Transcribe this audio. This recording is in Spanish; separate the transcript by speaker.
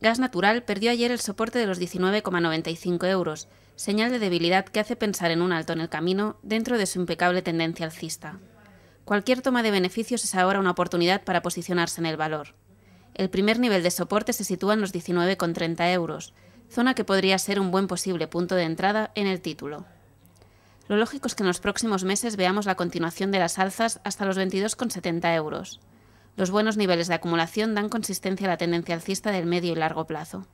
Speaker 1: Gas natural perdió ayer el soporte de los 19,95 euros, señal de debilidad que hace pensar en un alto en el camino dentro de su impecable tendencia alcista. Cualquier toma de beneficios es ahora una oportunidad para posicionarse en el valor. El primer nivel de soporte se sitúa en los 19,30 euros, zona que podría ser un buen posible punto de entrada en el título. Lo lógico es que en los próximos meses veamos la continuación de las alzas hasta los 22,70 euros. Los buenos niveles de acumulación dan consistencia a la tendencia alcista del medio y largo
Speaker 2: plazo.